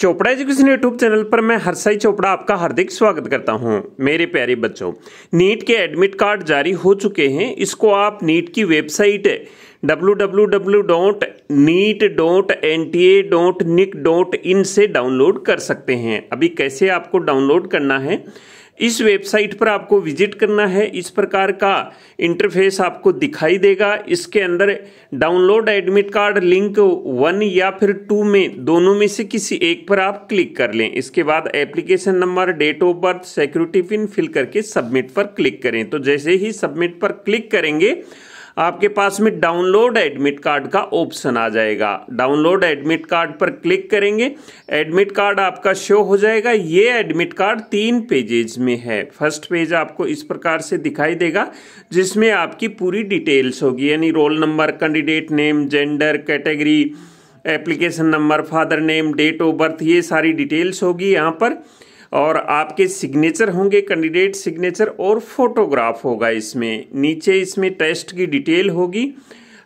Chopra education YouTube channel पर मैं हरसाई चोपड़ा आपका हार्दिक स्वागत करता हूं मेरे प्यारे बच्चों नीट के एडमिट कार्ड जारी हो चुके हैं इसको आप नीट की वेबसाइट www.neet.nta.nic.in से डाउनलोड कर सकते हैं अभी कैसे आपको डाउनलोड करना है इस वेबसाइट पर आपको विजिट करना है इस प्रकार का इंटरफेस आपको दिखाई देगा इसके अंदर download admit card link one या फिर टू में दोनों में से किसी एक पर आप क्लिक कर लें इसके बाद application number date of birth security pin fill करके सबमिट पर क्लिक करें तो जैसे ही सबमिट पर क्लिक करेंगे आपके पास में डाउनलोड एडमिट कार्ड का ऑप्शन आ जाएगा डाउनलोड एडमिट कार्ड पर क्लिक करेंगे एडमिट कार्ड आपका शो हो जाएगा ये एडमिट कार्ड तीन पेजेज में है फर्स्ट पेज आपको इस प्रकार से दिखाई देगा जिसमें आपकी पूरी डिटेल्स होगी यानी roll number candidate name gender category application number father name date of birth ये सारी डिटेल्स होगी यहाँ पर और आपके सिग्नेचर होंगे कैंडिडेट सिग्नेचर और फोटोग्राफ होगा इसमें नीचे इसमें टेस्ट की डिटेल होगी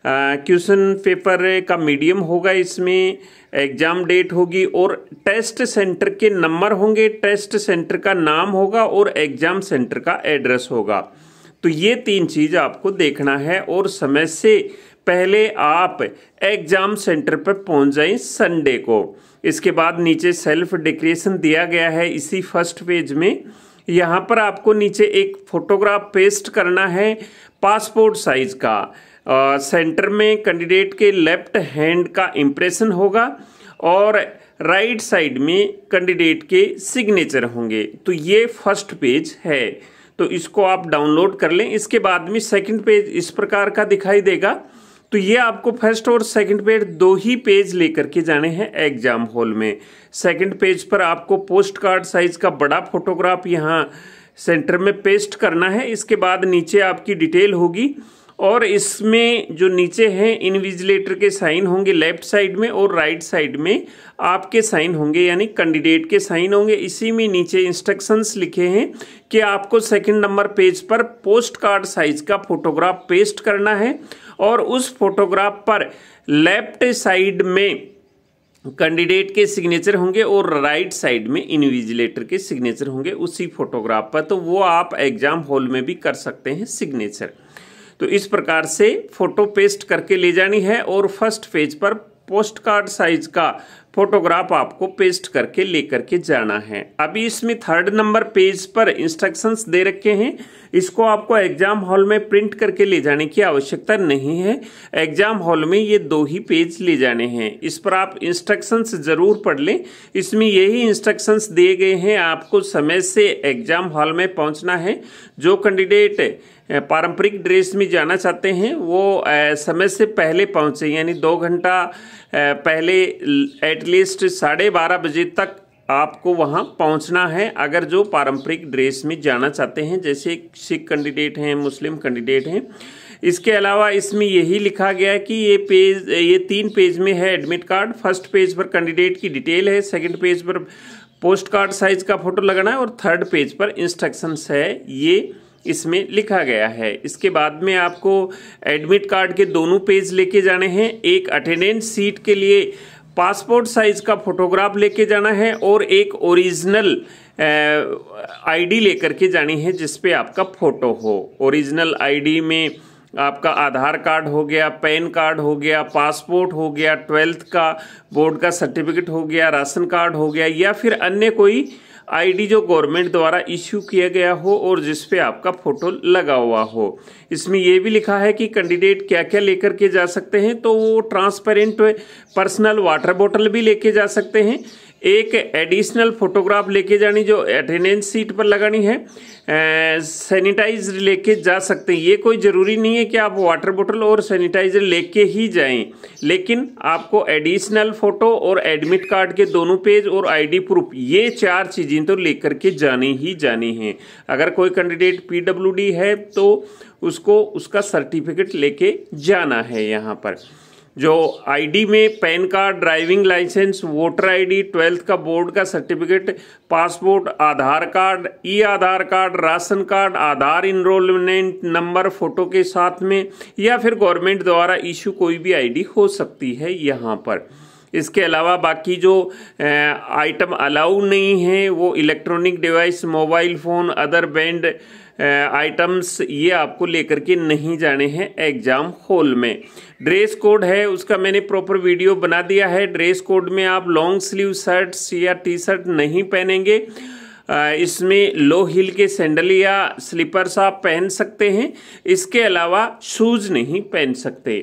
क्वेश्चन पेपर का मीडियम होगा इसमें एग्ज़ाम डेट होगी और टेस्ट सेंटर के नंबर होंगे टेस्ट सेंटर का नाम होगा और एग्ज़ाम सेंटर का एड्रेस होगा तो ये तीन चीज़ आपको देखना है और समय से पहले आप एग्ज़ाम सेंटर पर पहुंच जाएं संडे को इसके बाद नीचे सेल्फ डेकोरेशन दिया गया है इसी फर्स्ट पेज में यहाँ पर आपको नीचे एक फोटोग्राफ पेस्ट करना है पासपोर्ट साइज का आ, सेंटर में कैंडिडेट के लेफ्ट हैंड का इम्प्रेशन होगा और राइट साइड में कैंडिडेट के सिग्नेचर होंगे तो ये फर्स्ट पेज है तो इसको आप डाउनलोड कर लें इसके बाद में सेकंड पेज इस प्रकार का दिखाई देगा तो ये आपको फर्स्ट और सेकंड पेज दो ही पेज लेकर के जाने हैं एग्जाम हॉल में सेकंड पेज पर आपको पोस्ट कार्ड साइज का बड़ा फोटोग्राफ यहाँ सेंटर में पेस्ट करना है इसके बाद नीचे आपकी डिटेल होगी और इसमें जो नीचे हैं इनविजिलेटर के साइन होंगे लेफ्ट साइड में और राइट साइड में आपके साइन होंगे यानी कैंडिडेट के साइन होंगे इसी में नीचे इंस्ट्रक्शंस लिखे हैं कि आपको सेकंड नंबर पेज पर पोस्ट कार्ड साइज का फोटोग्राफ पेस्ट करना है और उस फोटोग्राफ पर लेफ्ट साइड में कैंडिडेट के सिग्नेचर होंगे और राइट साइड में इनविजिलेटर के सिग्नेचर होंगे उसी फोटोग्राफ पर तो वो आप एग्ज़ाम हॉल में भी कर सकते हैं सिग्नेचर तो इस प्रकार से फ़ोटो पेस्ट करके ले जानी है और फर्स्ट पेज पर पोस्ट कार्ड साइज का फोटोग्राफ आपको पेस्ट करके लेकर के जाना है अभी इसमें थर्ड नंबर पेज पर इंस्ट्रक्शंस दे रखे हैं इसको आपको एग्जाम हॉल में प्रिंट करके ले जाने की आवश्यकता नहीं है एग्जाम हॉल में ये दो ही पेज ले जाने हैं इस पर आप इंस्ट्रक्शंस जरूर पढ़ लें इसमें यही इंस्ट्रक्शंस दिए गए हैं आपको समय से एग्जाम हॉल में पहुँचना है जो कैंडिडेट पारंपरिक ड्रेस में जाना चाहते हैं वो समय से पहले पहुँचे यानी दो घंटा पहले एट एटलीस्ट साढ़े बारह बजे तक आपको वहाँ पहुँचना है अगर जो पारंपरिक ड्रेस में जाना चाहते हैं जैसे सिख कैंडिडेट हैं मुस्लिम कैंडिडेट हैं इसके अलावा इसमें यही लिखा गया है कि ये पेज ये तीन पेज में है एडमिट कार्ड फर्स्ट पेज पर कैंडिडेट की डिटेल है सेकंड पेज पर पोस्ट कार्ड साइज का फोटो लगाना है और थर्ड पेज पर इंस्ट्रक्शंस है ये इसमें लिखा गया है इसके बाद में आपको एडमिट कार्ड के दोनों पेज लेके जाने हैं एक अटेंडेंस सीट के लिए पासपोर्ट साइज का फोटोग्राफ लेके जाना है और एक ओरिजिनल आईडी लेकर के जानी है जिस पे आपका फ़ोटो हो ओरिजिनल आईडी में आपका आधार कार्ड हो गया पैन कार्ड हो गया पासपोर्ट हो गया ट्वेल्थ का बोर्ड का सर्टिफिकेट हो गया राशन कार्ड हो गया या फिर अन्य कोई आईडी जो गवर्नमेंट द्वारा इश्यू किया गया हो और जिस पे आपका फोटो लगा हुआ हो इसमें यह भी लिखा है कि कैंडिडेट क्या क्या लेकर के जा सकते हैं तो वो ट्रांसपेरेंट पर्सनल वाटर बॉटल भी लेके जा सकते हैं एक एडिशनल फोटोग्राफ लेके जानी जो अटेंडेंस सीट पर लगानी है सैनिटाइजर लेके जा सकते हैं ये कोई ज़रूरी नहीं है कि आप वाटर बोतल और सैनिटाइजर लेके ही जाएं लेकिन आपको एडिशनल फ़ोटो और एडमिट कार्ड के दोनों पेज और आईडी प्रूफ ये चार चीज़ें तो लेकर के जानी ही जानी हैं अगर कोई कैंडिडेट पीडब्ल्यूडी है तो उसको उसका सर्टिफिकेट लेके जाना है यहाँ पर जो आईडी में PAN card driving licence voter ID twelfth का बोर्ड का certificate passport Aadhaar card E Aadhaar card ration card Aadhaar enrolment number photo के साथ में या फिर गवर्नमेंट द्वारा इशू कोई भी आईडी हो सकती है यहाँ पर इसके अलावा बाकी जो आइटम अलाउ नहीं है वो electronic device mobile phone other band items ये आपको लेकर के नहीं जाने हैं एग्ज़ाम हॉल में ड्रेस कोड है उसका मैंने प्रॉपर वीडियो बना दिया है ड्रेस कोड में आप लॉन्ग स्लीव शर्ट्स या टी शर्ट नहीं पहनेंगे इसमें लो हील के सैंडल या स्लीपर्स आप पहन सकते हैं इसके अलावा शूज़ नहीं पहन सकते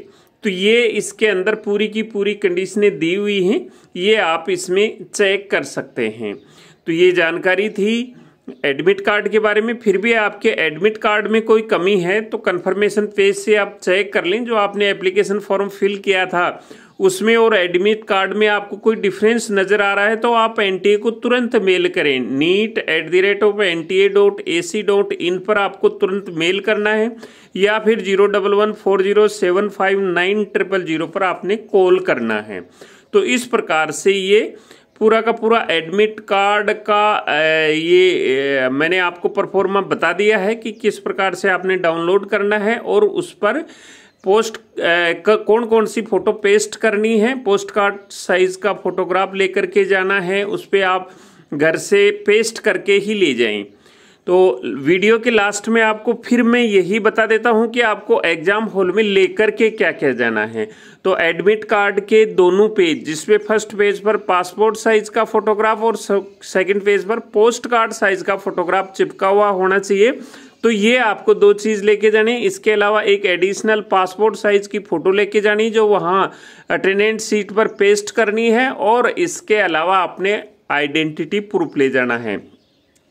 तो ये इसके अंदर पूरी की पूरी कंडीशनें दी हुई हैं ये आप इसमें चेक कर सकते हैं तो ये जानकारी थी एडमिट कार्ड के बारे में फिर भी आपके एडमिट कार्ड में कोई कमी है तो कन्फर्मेशन पेज से आप चेक कर लें जो आपने एप्लीकेशन फॉर्म फिल किया था उसमें और एडमिट कार्ड में आपको कोई डिफरेंस नज़र आ रहा है तो आप एन को तुरंत मेल करें NEET at the rate of N T A dot A C dot in पर आपको तुरंत मेल करना है या फिर zero double one four zero seven five nine triple zero पर आपने कॉल करना है तो इस प्रकार से ये पूरा का पूरा एडमिट कार्ड का ये मैंने आपको परफॉर्मा बता दिया है कि किस प्रकार से आपने डाउनलोड करना है और उस पर पोस्ट कौन कौन सी फ़ोटो पेस्ट करनी है पोस्ट कार्ड साइज़ का फ़ोटोग्राफ लेकर के जाना है उस पर आप घर से पेस्ट करके ही ले जाएं तो वीडियो के लास्ट में आपको फिर मैं यही बता देता हूं कि आपको एग्ज़ाम हॉल में लेकर के क्या क्या जाना है तो एडमिट कार्ड के दोनों पेज जिसमें फर्स्ट पेज पर पासपोर्ट साइज़ का फ़ोटोग्राफ और सेकंड पेज पर पोस्ट कार्ड साइज़ का फ़ोटोग्राफ चिपका हुआ होना चाहिए तो ये आपको दो चीज़ लेके जानी इसके अलावा एक एडिशनल पासपोर्ट साइज़ की फ़ोटो लेके जानी जो वहाँ अटेंडेंट सीट पर पेस्ट करनी है और इसके अलावा आपने आइडेंटिटी प्रूफ ले जाना है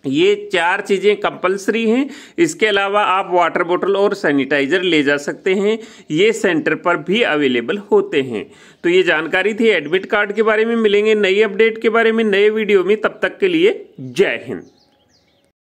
ये चार चीज़ें कंपलसरी हैं इसके अलावा आप वाटर बोतल और सैनिटाइज़र ले जा सकते हैं ये सेंटर पर भी अवेलेबल होते हैं तो ये जानकारी थी एडमिट कार्ड के बारे में मिलेंगे नई अपडेट के बारे में नए वीडियो में तब तक के लिए जय हिंद